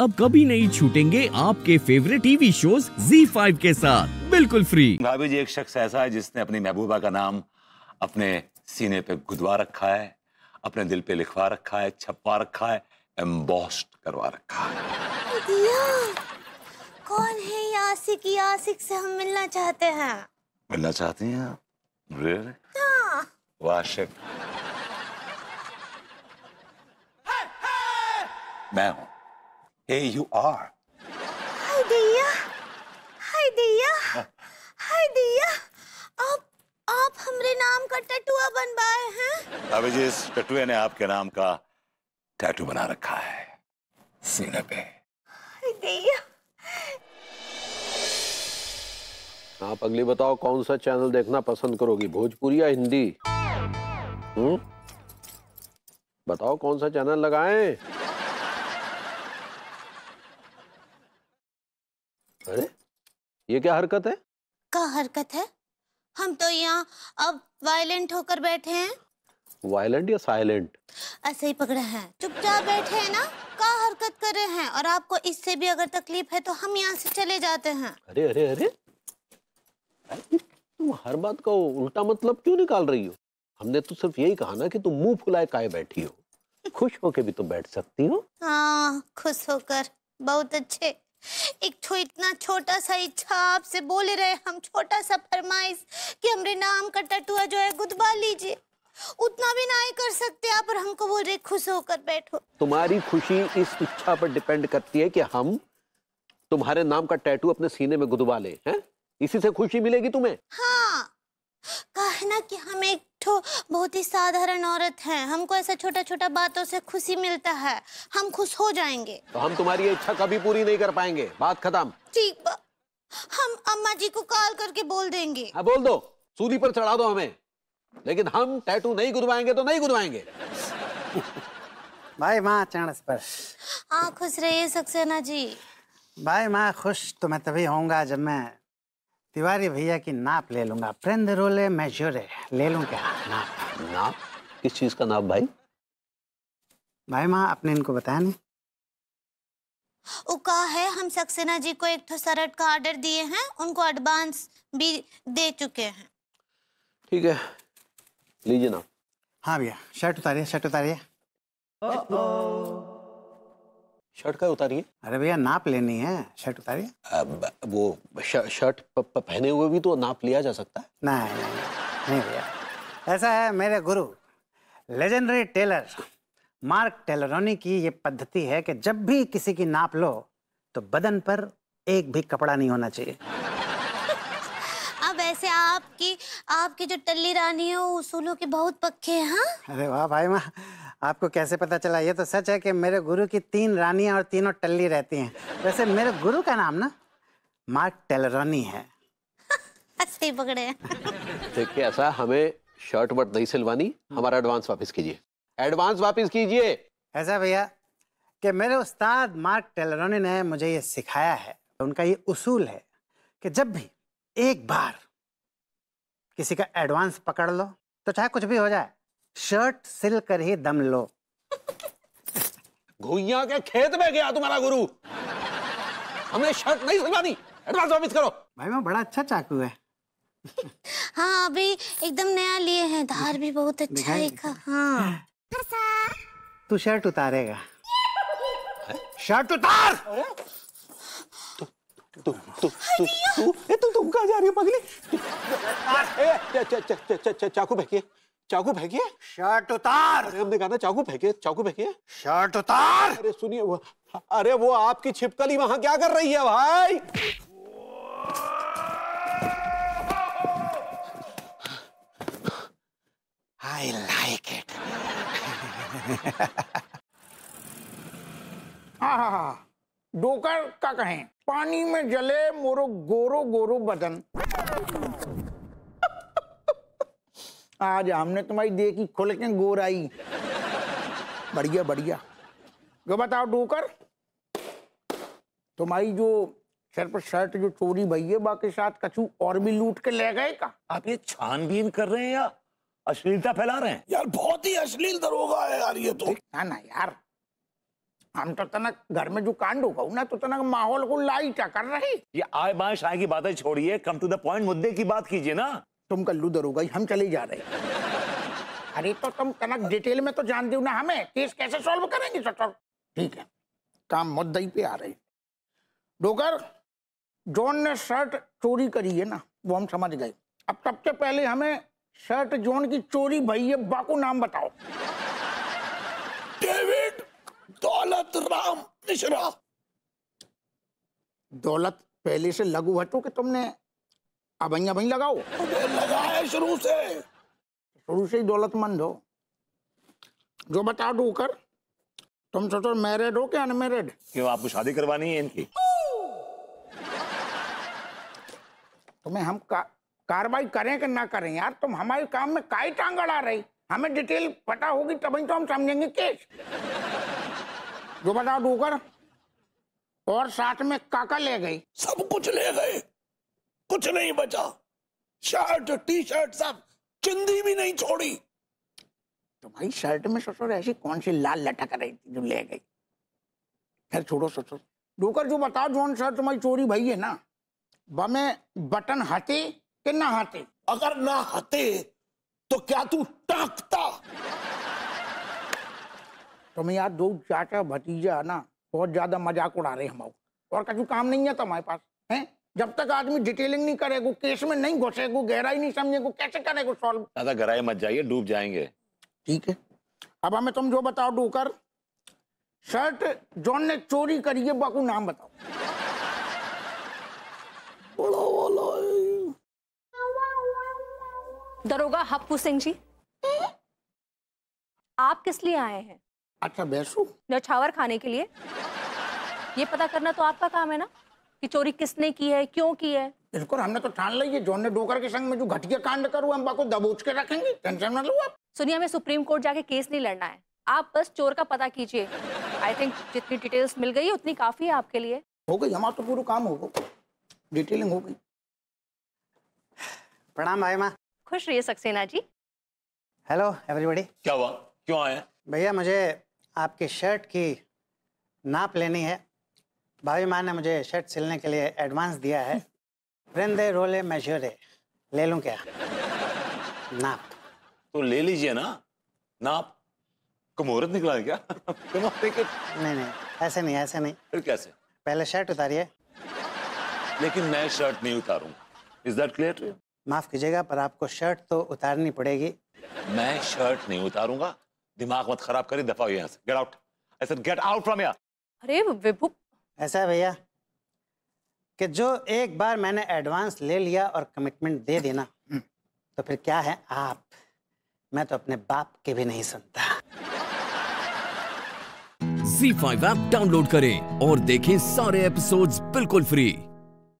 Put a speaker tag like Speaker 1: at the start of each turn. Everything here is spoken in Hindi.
Speaker 1: अब कभी नहीं छूटेंगे आपके फेवरेट टीवी शोज Z5 के साथ बिल्कुल फ्री भाभी जी एक शख्स ऐसा है जिसने अपनी महबूबा का नाम अपने सीने पे गुदवा रखा है अपने दिल पे लिखवा रखा है छपवा रखा है एम्बॉस्ड करवा रखा
Speaker 2: है कौन है ये आसिक ये आसिक से हम मिलना चाहते हैं
Speaker 1: मिलना चाहते हैं आप हाँ। वाशिक मैं हूँ Here you are.
Speaker 2: Hi, Diya. Hi, Diya. Hi, Diya. आप आप हमरे नाम का टटुआ बनवाए हैं
Speaker 1: अभी जी इस टटुए ने आपके नाम का टैटू बना रखा है सीने पे आप
Speaker 3: अगली बताओ कौन सा चैनल देखना पसंद करोगी भोजपुरी या हिंदी हम्म बताओ कौन सा चैनल लगाएं
Speaker 1: अरे ये क्या हरकत है
Speaker 2: का हरकत है हम तो यहाँ अब वायलेंट होकर बैठे हैं
Speaker 3: वायलेंट या साइलेंट
Speaker 2: ऐसे ही पकड़े हैं चुपचाप बैठे हैं ना का हरकत कर रहे हैं और आपको इससे भी अगर तकलीफ है तो हम यहाँ से चले जाते हैं
Speaker 3: अरे अरे अरे तुम हर बात का उल्टा मतलब क्यों निकाल रही हो हमने तो सिर्फ यही कहा ना कि तुम मुंह फुलाए काय बैठी हो खुश होके भी तुम तो बैठ सकती हो
Speaker 2: हाँ खुश होकर बहुत अच्छे एक छो इतना छोटा सा इच्छा आपसे बोल रहे हम छोटा सा फरमाइश कि हमरे नाम का टटुआ जो है गुदबा लीजिए उतना भी ना ही कर सकते आप और हमको बोल रहे खुश होकर बैठो
Speaker 3: तुम्हारी खुशी इस इच्छा पर डिपेंड करती है कि हम तुम्हारे नाम का टैटू अपने सीने में गुदवा ले हैं इसी से खुशी मिलेगी
Speaker 1: तुम्हें हाँ
Speaker 2: कहना कि हम एक मिठू तो बहुत ही साधारण औरत हैं हमको ऐसा छोटा छोटा बातों से खुशी मिलता है हम खुश हो जाएंगे
Speaker 1: तो हम तुम्हारी
Speaker 3: इच्छा कभी पूरी नहीं कर पाएंगे बात खत्म
Speaker 2: ठीक हम अम्मा जी को कॉल करके बोल देंगे
Speaker 3: हाँ बोल दो सूदी पर चढ़ा दो हमें लेकिन हम टैटू नहीं गुदवाएंगे तो नहीं
Speaker 4: गुदवाएंगे भाई माँ चरण स्पर्श
Speaker 2: हाँ खुश रहिए सक्सेना
Speaker 4: जी भाई माँ खुश तो मैं तभी होऊंगा जब मैं तिवारी भैया की नाप ले लूंगा प्रेंद रोले मैं जोरे ले लू क्या
Speaker 1: नाप नाप किस चीज का नाप भाई
Speaker 4: भाई माँ आपने इनको बताया नहीं
Speaker 2: उका है हम सक्सेना जी को एक तो सरट का ऑर्डर दिए हैं उनको एडवांस भी दे चुके हैं
Speaker 4: ठीक है लीजिए ना हाँ भैया शर्ट उतारिए शर्ट उतारिए शर्ट का उतारिए अरे भैया नाप लेनी है शर्ट उतारिए वो शर्ट पहने हुए भी तो नाप लिया जा सकता है नहीं नहीं नहीं भैया ऐसा है मेरे गुरु लेजेंडरी टेलर मार्क टेलरोनी की ये पद्धति है कि जब भी किसी की नाप लो तो बदन पर एक भी कपड़ा नहीं होना चाहिए
Speaker 2: अब ऐसे आपकी आपकी जो टल्ली रानी है उसूलों के बहुत पक्के हैं हाँ?
Speaker 4: अरे वाह भाई माँ आपको कैसे पता चला ये तो सच है कि मेरे गुरु की तीन रानियां और तीनों टल्ली रहती हैं वैसे मेरे गुरु का नाम ना मार्क टेलरोनी है सही पकड़े
Speaker 3: देखिए ऐसा हमें शर्ट वर्ट नहीं सिलवानी हमारा एडवांस वापस
Speaker 4: कीजिए एडवांस वापस कीजिए ऐसा भैया कि मेरे उस्ताद मार्क टेलरोनी ने मुझे ये सिखाया है उनका ये उसूल है कि जब भी एक बार किसी का एडवांस पकड़ लो तो चाहे कुछ भी हो जाए शर्ट सिल कर ही दम लो घुइया के खेत में गया तुम्हारा गुरु हमने शर्ट नहीं सिलवानी एडवांस वापस करो भाई मैं बड़ा अच्छा चाकू है
Speaker 2: हाँ अभी एकदम नया लिए हैं धार भी बहुत अच्छा है का
Speaker 4: हाँ तू शर्ट उतारेगा शर्ट उतार तू तू तू तू तू तू कहाँ जा रही हो पगली
Speaker 3: चाकू फेंकिए चाकू फेंकिए शर्ट उतार अरे हमने कहा ना चाकू फेंकी चाकू है शर्ट उतार अरे सुनिए वो अरे वो आपकी छिपकली वहां क्या कर रही है भाई
Speaker 4: आई लाइक इट
Speaker 3: डोकर का कहें पानी में जले मोरो गोरो गोरो बदन आज हमने तुम्हारी देखी खुल के गोराई बढ़िया बढ़िया जो बताओ डूकर तुम्हारी जो सर पर शर्ट जो चोरी भई है बाकी साथ कछु और भी लूट के ले गए का आप ये छानबीन कर रहे हैं या अश्लीलता फैला रहे हैं यार बहुत ही अश्लील दरोगा है यार ये तो ना ना यार हम तो तनक घर में जो कांड होगा ना तो तनक माहौल को लाइट कर रहे ये आए बाएं शाय की बातें छोड़िए कम टू द पॉइंट मुद्दे की बात कीजिए ना तुम कल्लू दरोगा हम चले जा रहे अरे तो तुम कनक डिटेल में तो जान दू ना हमें केस कैसे सॉल्व करेंगे चटर ठीक है काम मुद्दई पे आ रहे डोकर जॉन ने शर्ट चोरी करी है ना वो हम समझ गए अब सबसे पहले हमें शर्ट जॉन की चोरी भाई है बाकू नाम बताओ
Speaker 1: डेविड दौलत राम मिश्रा
Speaker 3: दौलत पहले से लघु हटो तो कि तुमने अब अभी अभी लगाओ लगाए शुरू से शुरू से ही दौलतमंद हो जो बता दू कर तुम सोचो मैरिड हो क्या अनमेरिड
Speaker 1: क्यों आपको शादी करवानी
Speaker 3: है इनकी तुम्हें हम का, कार्रवाई करें कि ना करें यार तुम हमारे काम में काई टांग अड़ा रही हमें डिटेल पता होगी तभी तो हम समझेंगे केस जो बता दू कर और साथ में काका ले गई सब
Speaker 1: कुछ ले गई कुछ नहीं बचा
Speaker 3: शर्ट टी शर्ट सब चिंदी भी नहीं छोड़ी तुम्हारी तो शर्ट में ससुर ऐसी कौन सी लाल लटक रही थी जो ले गई खैर छोड़ो ससुर डोकर जो बताओ जोन सर तुम्हारी चोरी भाई है ना बमे बटन हटे कि ना हटे अगर ना हटे तो क्या तू टकता तुम्हें यार दो चाचा भतीजा ना बहुत ज्यादा मजाक उड़ा रहे हम और कुछ काम नहीं है तुम्हारे पास हैं जब तक आदमी डिटेलिंग नहीं करेगा केस में नहीं घुसेगा गहराई नहीं समझेगा कैसे करेगा सॉल्व
Speaker 1: दादा गहराई मत जाइए डूब जाएंगे ठीक है
Speaker 3: अब हमें तुम जो बताओ डूकर शर्ट जॉन ने चोरी करी है बाकू नाम बताओ
Speaker 2: दरोगा हप्पू सिंह जी आप किस लिए आए हैं
Speaker 3: अच्छा बैसू
Speaker 2: नछावर खाने के लिए ये पता करना तो आपका काम है ना कि चोरी किसने की है क्यों की है
Speaker 3: बिल्कुल हमने तो ठान ली जॉन ने डोकर के संग में जो घटिया कांड करू हम बाको दबोच के रखेंगे टेंशन मत लो आप
Speaker 2: सुनिए हमें सुप्रीम कोर्ट जाके केस नहीं लड़ना है आप बस चोर का पता कीजिए आई थिंक जितनी डिटेल्स मिल गई उतनी काफी है आपके लिए
Speaker 4: हो गई हमारा तो पूरा काम हो डिटेलिंग हो गई प्रणाम भाई माँ
Speaker 2: खुश रहिए सक्सेना जी
Speaker 4: हेलो एवरीबॉडी क्या हुआ क्यों आए भैया मुझे आपके शर्ट की नाप लेनी है भाभी माँ ने मुझे शर्ट सिलने के लिए एडवांस दिया है रेंदे रोले मेजोरे ले लूं क्या नाप
Speaker 1: तो ले लीजिए ना नाप कमोरत निकला है क्या
Speaker 4: नहीं नहीं ऐसे नहीं ऐसे नहीं फिर कैसे पहले शर्ट उतारिए
Speaker 1: लेकिन मैं शर्ट नहीं उतारूंगा इज दैट क्लियर
Speaker 4: माफ कीजिएगा पर आपको शर्ट तो उतारनी पड़ेगी
Speaker 1: मैं शर्ट नहीं उतारूंगा दिमाग मत खराब करी दफा यहाँ से get out I said get out from here
Speaker 4: अरे विभु ऐसा है भैया कि जो एक बार मैंने एडवांस ले लिया और कमिटमेंट दे देना हम्म। तो फिर क्या है आप मैं तो अपने बाप के भी नहीं सुनता
Speaker 1: Z5 ऐप डाउनलोड करें और देखें सारे एपिसोड्स बिल्कुल फ्री